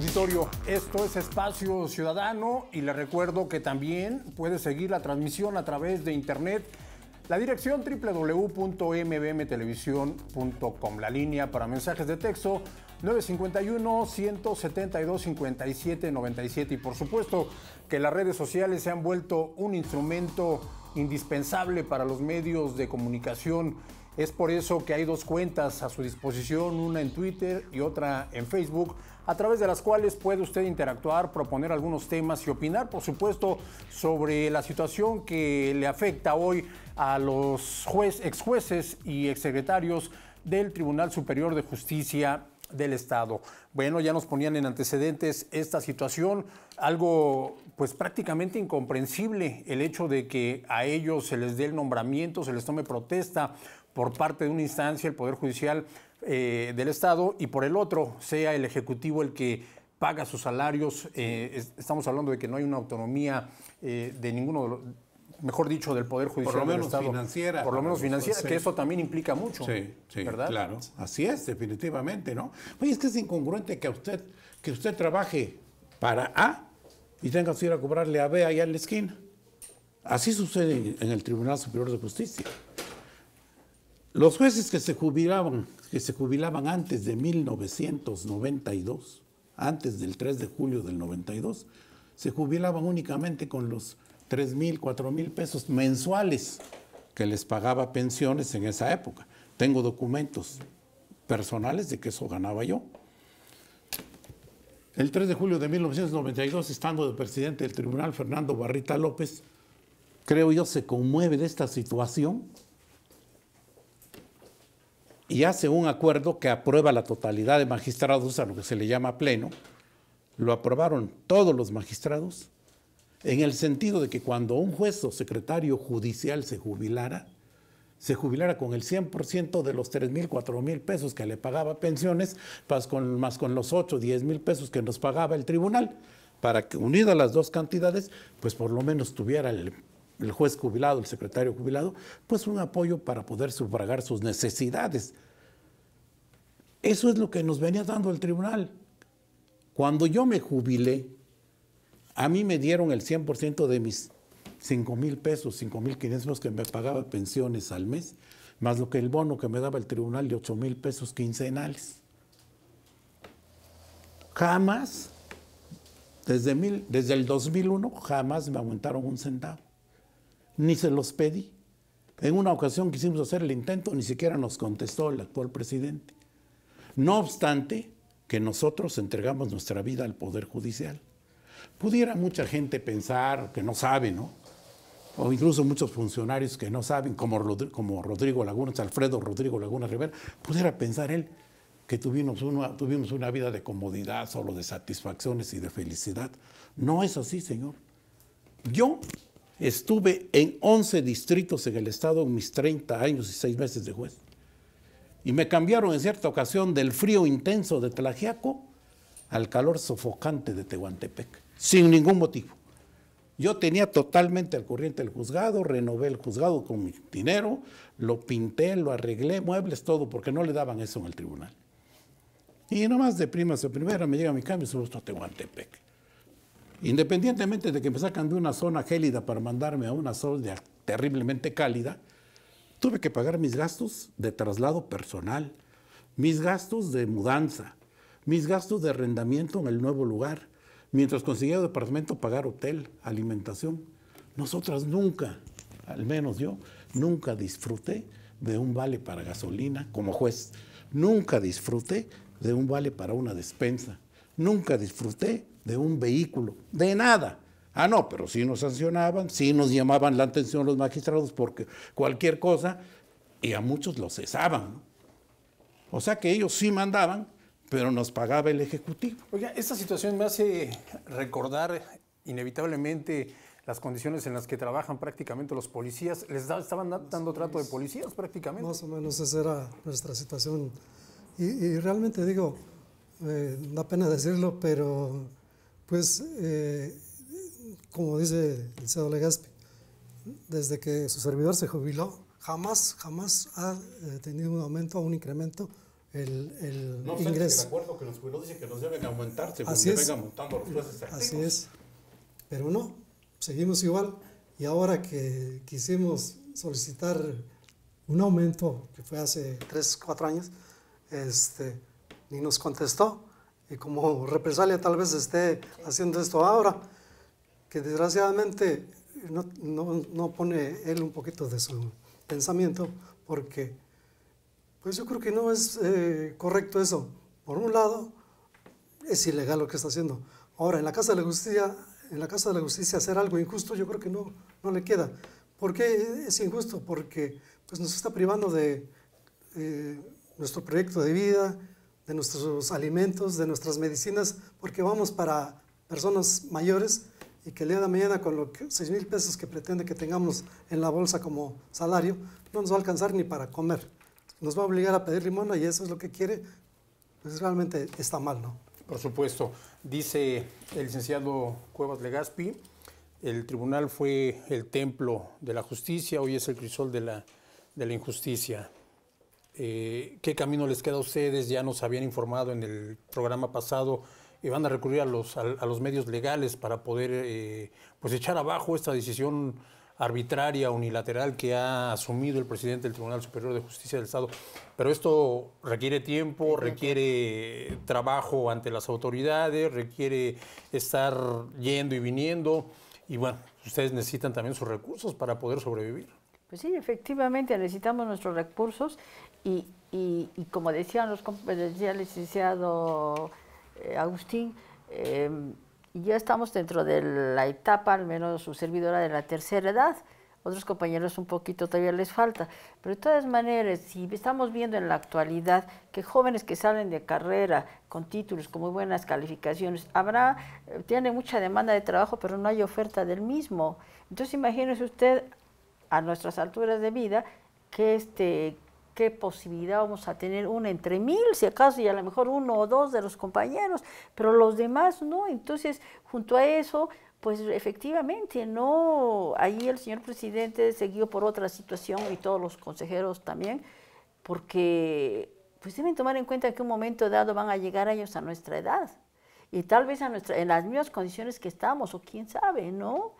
Auditorio, esto es Espacio Ciudadano y le recuerdo que también puede seguir la transmisión a través de internet. La dirección www.mbmtelevisión.com. La línea para mensajes de texto 951-172-5797. Y por supuesto que las redes sociales se han vuelto un instrumento indispensable para los medios de comunicación es por eso que hay dos cuentas a su disposición, una en Twitter y otra en Facebook, a través de las cuales puede usted interactuar, proponer algunos temas y opinar, por supuesto, sobre la situación que le afecta hoy a los ex jueces y ex secretarios del Tribunal Superior de Justicia del Estado. Bueno, ya nos ponían en antecedentes esta situación, algo pues prácticamente incomprensible el hecho de que a ellos se les dé el nombramiento, se les tome protesta por parte de una instancia, el Poder Judicial eh, del Estado, y por el otro sea el Ejecutivo el que paga sus salarios. Eh, estamos hablando de que no hay una autonomía eh, de ninguno de los mejor dicho, del Poder Judicial. Por lo menos financiera. Por lo menos financiera, pues, que eso también implica mucho. Sí, sí, claro. Así es, definitivamente, ¿no? Oye, es que es incongruente que usted, que usted trabaje para A y tenga que ir a cobrarle a B allá en la esquina. Así sucede en el Tribunal Superior de Justicia. Los jueces que se jubilaban, que se jubilaban antes de 1992, antes del 3 de julio del 92, se jubilaban únicamente con los 3 mil, 4 mil pesos mensuales que les pagaba pensiones en esa época. Tengo documentos personales de que eso ganaba yo. El 3 de julio de 1992, estando de presidente del tribunal Fernando Barrita López, creo yo se conmueve de esta situación y hace un acuerdo que aprueba la totalidad de magistrados, a lo que se le llama pleno. Lo aprobaron todos los magistrados, en el sentido de que cuando un juez o secretario judicial se jubilara, se jubilara con el 100% de los 3.000, mil, mil pesos que le pagaba pensiones, más con, más con los 8, 10.000 mil pesos que nos pagaba el tribunal, para que unidas las dos cantidades, pues por lo menos tuviera el el juez jubilado, el secretario jubilado, pues un apoyo para poder sufragar sus necesidades. Eso es lo que nos venía dando el tribunal. Cuando yo me jubilé, a mí me dieron el 100% de mis 5 mil pesos, 5 mil quinientos que me pagaba pensiones al mes, más lo que el bono que me daba el tribunal de 8 mil pesos quincenales. Jamás, desde, desde el 2001, jamás me aumentaron un centavo ni se los pedí. En una ocasión quisimos hacer el intento, ni siquiera nos contestó el actual presidente. No obstante que nosotros entregamos nuestra vida al Poder Judicial. Pudiera mucha gente pensar que no sabe, ¿no? O incluso muchos funcionarios que no saben, como, Rodrigo, como Rodrigo Lagunas, Alfredo Rodrigo Laguna Rivera, pudiera pensar él que tuvimos tuvimos una vida de comodidad, solo de satisfacciones y de felicidad. No es así, señor. Yo Estuve en 11 distritos en el Estado en mis 30 años y 6 meses de juez. Y me cambiaron en cierta ocasión del frío intenso de Tlajiaco al calor sofocante de Tehuantepec, sin ningún motivo. Yo tenía totalmente al corriente el juzgado, renové el juzgado con mi dinero, lo pinté, lo arreglé, muebles, todo, porque no le daban eso en el tribunal. Y nomás de primas de primera me llega mi cambio y se a Tehuantepec. Independientemente de que me sacan de una zona gélida para mandarme a una zona terriblemente cálida, tuve que pagar mis gastos de traslado personal, mis gastos de mudanza, mis gastos de arrendamiento en el nuevo lugar, mientras conseguía el departamento pagar hotel, alimentación. Nosotras nunca, al menos yo, nunca disfruté de un vale para gasolina como juez. Nunca disfruté de un vale para una despensa. Nunca disfruté de un vehículo, de nada. Ah, no, pero sí nos sancionaban, sí nos llamaban la atención los magistrados porque cualquier cosa, y a muchos los cesaban. O sea que ellos sí mandaban, pero nos pagaba el Ejecutivo. Oiga, esta situación me hace recordar inevitablemente las condiciones en las que trabajan prácticamente los policías. Les estaban dando trato de policías prácticamente. Más o menos esa era nuestra situación. Y, realmente digo, eh, da pena decirlo, pero pues, eh, como dice el CEDO Legaspi, desde que su servidor se jubiló, jamás, jamás ha eh, tenido un aumento o un incremento el, el no, pues, ingreso. El acuerdo que nos jubiló dice que nos deben aumentar se Así es. montando los jueces Así es. Pero no, seguimos igual. Y ahora que quisimos solicitar un aumento, que fue hace 3, 4 años, este, ni nos contestó y como represalia tal vez esté haciendo esto ahora, que desgraciadamente no, no, no, pone él un poquito de su pensamiento, porque pues yo creo que no es eh, correcto eso. Por un lado, es ilegal lo que está haciendo. Ahora, en la Casa de la Justicia, en la Casa de la Justicia hacer algo injusto, yo creo que no, no le queda. ¿Por qué es injusto? Porque pues, nos está privando de eh, nuestro proyecto de vida, de nuestros alimentos, de nuestras medicinas, porque vamos para personas mayores y que el día de mañana con los 6 mil pesos que pretende que tengamos en la bolsa como salario, no nos va a alcanzar ni para comer. Nos va a obligar a pedir limona y eso es lo que quiere, pues realmente está mal, ¿no? Por supuesto. Dice el licenciado Cuevas Legaspi, el tribunal fue el templo de la justicia, hoy es el crisol de la, de la injusticia. Eh, qué camino les queda a ustedes, ya nos habían informado en el programa pasado, y van a recurrir a los, a, medios legales para poder eh, pues echar abajo esta decisión arbitraria, unilateral que ha asumido el presidente del Tribunal Superior de Justicia del Estado. Pero esto requiere tiempo, requiere trabajo ante las autoridades, requiere estar yendo y viniendo. Y bueno, ustedes necesitan también sus recursos para poder sobrevivir. Pues sí, efectivamente necesitamos nuestros recursos y, como decían los pues decía el licenciado eh, Agustín, em, ya estamos dentro de la etapa, al menos su servidora, de la tercera edad. Otros compañeros un poquito todavía les falta. Pero de todas maneras, si estamos viendo en la actualidad que jóvenes que salen de carrera con títulos, con muy buenas calificaciones, habrá, eh, tiene mucha demanda de trabajo, pero no hay oferta del mismo. Entonces imagínese usted a nuestras alturas de vida, que este, qué posibilidad vamos a tener una entre mil, si acaso, y a lo mejor uno o dos de los compañeros, pero los demás no. Entonces, junto a eso, pues efectivamente, no, ahí el señor presidente seguido por otra situación y todos los consejeros también, porque pues deben tomar en cuenta que un momento dado van a llegar ellos a nuestra edad y tal vez a nuestra, en las mismas condiciones que estamos, o quién sabe, ¿no?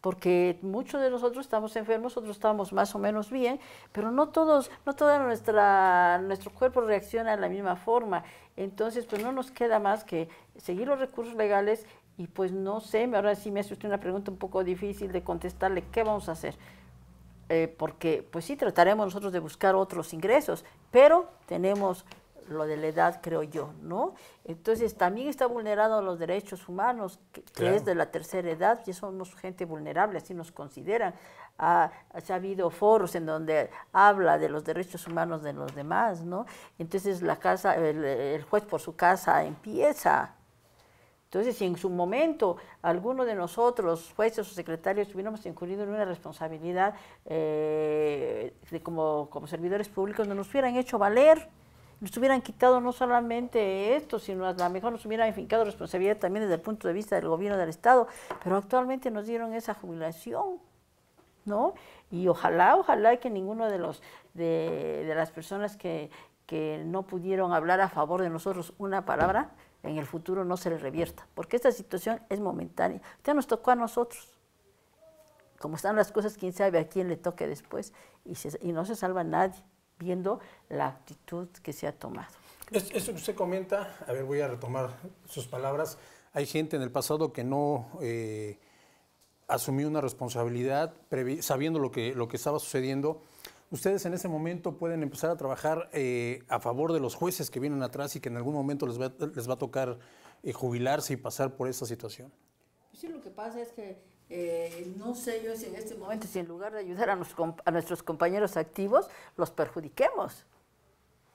porque muchos de nosotros estamos enfermos, otros estamos más o menos bien, pero no todos, no todo nuestra, nuestro cuerpo reacciona de la misma forma. Entonces, pues no nos queda más que seguir los recursos legales y pues no sé, ahora sí me hace usted una pregunta un poco difícil de contestarle, ¿qué vamos a hacer? Eh, porque pues sí trataremos nosotros de buscar otros ingresos, pero tenemos lo de la edad, creo yo, ¿no? Entonces también está vulnerado los derechos humanos, que, es de la tercera edad, y somos gente vulnerable, así nos consideran. Ha, ha, habido foros en donde habla de los derechos humanos de los demás, ¿no? Entonces la casa, el, juez por su casa empieza. Entonces, si en su momento alguno de nosotros, jueces o secretarios, hubiéramos incurrido en una responsabilidad eh, de como, como servidores públicos, no nos hubieran hecho valer, nos hubieran quitado no solamente esto, sino a lo mejor nos hubieran fincado responsabilidad también desde el punto de vista del gobierno del Estado, pero actualmente nos dieron esa jubilación, ¿no? Y ojalá, ojalá que ninguno de, los, de, las personas que, no pudieron hablar a favor de nosotros una palabra, en el futuro no se les revierta, porque esta situación es momentánea. Ya nos tocó a nosotros. Como están las cosas, quién sabe a quién le toque después, y, y no se salva nadie viendo la actitud que se ha tomado. eso que usted comenta, a ver, voy a retomar sus palabras. Hay gente en el pasado que no eh, asumió una responsabilidad sabiendo lo que, lo que estaba sucediendo. Ustedes en ese momento pueden empezar a trabajar eh, a favor de los jueces que vienen atrás y que en algún momento les va, les va a tocar eh, jubilarse y pasar por esa situación. Pues sí, lo que pasa es que eh, no sé yo si en este momento, si en lugar de ayudar a, a nuestros compañeros activos, los perjudiquemos.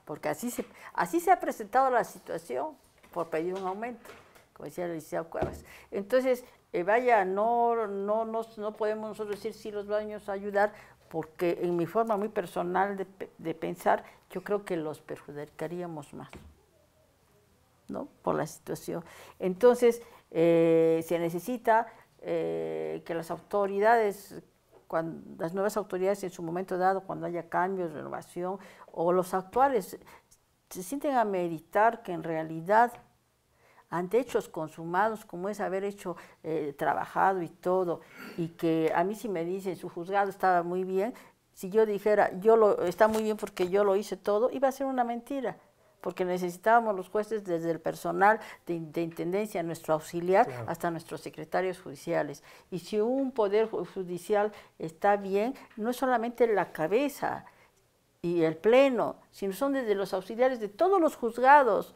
Porque así se, así se ha presentado la situación por pedir un aumento, como decía licenciada Cuevas. Entonces, eh, vaya, no, no, no, no podemos nosotros decir si los baños ayudar, porque en mi forma muy personal de, pensar, yo creo que los perjudicaríamos más, ¿no? Por la situación. Entonces, eh, se necesita eh, que las autoridades, cuando, las nuevas autoridades en su momento dado, cuando haya cambios, renovación, o los actuales, se sienten a meditar que en realidad ante hechos consumados como es haber hecho, eh, trabajado y todo, y que a mí si me dicen su juzgado estaba muy bien, si yo dijera, yo lo, está muy bien porque yo lo hice todo, iba a ser una mentira porque necesitábamos los jueces desde el personal de, intendencia, nuestro auxiliar, hasta nuestros secretarios judiciales. Y si un poder judicial está bien, no es solamente la cabeza y el pleno, sino son desde los auxiliares de todos los juzgados,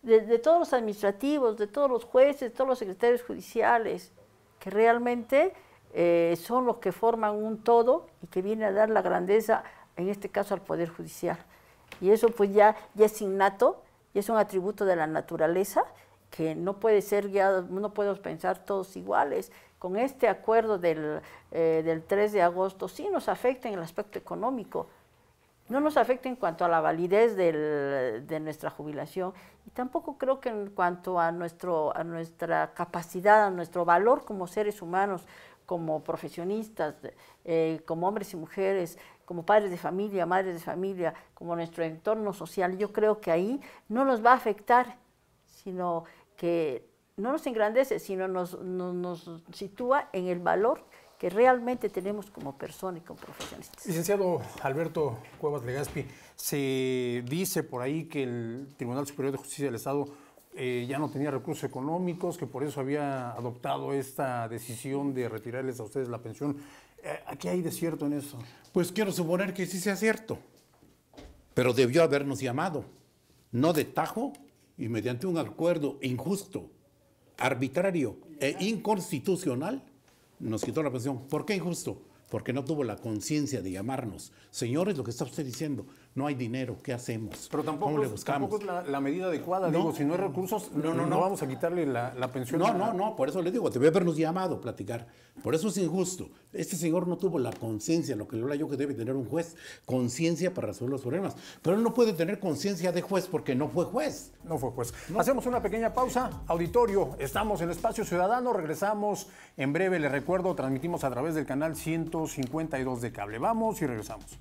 de, todos los administrativos, de todos los jueces, de todos los secretarios judiciales, que realmente eh, son los que forman un todo y que viene a dar la grandeza, en este caso, al Poder Judicial. Y eso pues ya, ya es innato, y es un atributo de la naturaleza que no puede ser guiado, no podemos pensar todos iguales. Con este acuerdo del, eh, del 3 de agosto sí nos afecta en el aspecto económico, no nos afecta en cuanto a la validez de nuestra jubilación y tampoco creo que en cuanto a, nuestra capacidad, a nuestro valor como seres humanos, como profesionistas, eh, como hombres y mujeres, como padres de familia, madres de familia, como nuestro entorno social, yo creo que ahí no nos va a afectar, sino que no nos engrandece, sino nos, nos sitúa en el valor que realmente tenemos como persona y como profesionistas. Licenciado Alberto Cuevas Legaspi, se dice por ahí que el Tribunal Superior de Justicia del Estado eh, ya no tenía recursos económicos, que por eso había adoptado esta decisión de retirarles a ustedes la pensión. Eh, qué hay de cierto en eso? Pues quiero suponer que sí sea cierto, pero debió habernos llamado, no de tajo y mediante un acuerdo injusto, arbitrario e inconstitucional nos quitó la presión. ¿Por qué injusto? Porque no tuvo la conciencia de llamarnos. Señores, lo que está usted diciendo, no hay dinero, ¿qué hacemos? Pero tampoco, ¿Cómo le buscamos? es la, medida adecuada, digo, si no hay recursos, no, vamos a quitarle la, pensión. No, no, no, por eso le digo, te voy a habernos llamado a platicar. Por eso es injusto. Este señor no tuvo la conciencia, lo que le habla yo que debe tener un juez, conciencia para resolver los problemas. Pero él no puede tener conciencia de juez porque no fue juez. No fue juez. Hacemos una pequeña pausa, auditorio, estamos en Espacio Ciudadano, regresamos en breve, les recuerdo, transmitimos a través del canal 152 de cable. Vamos y regresamos.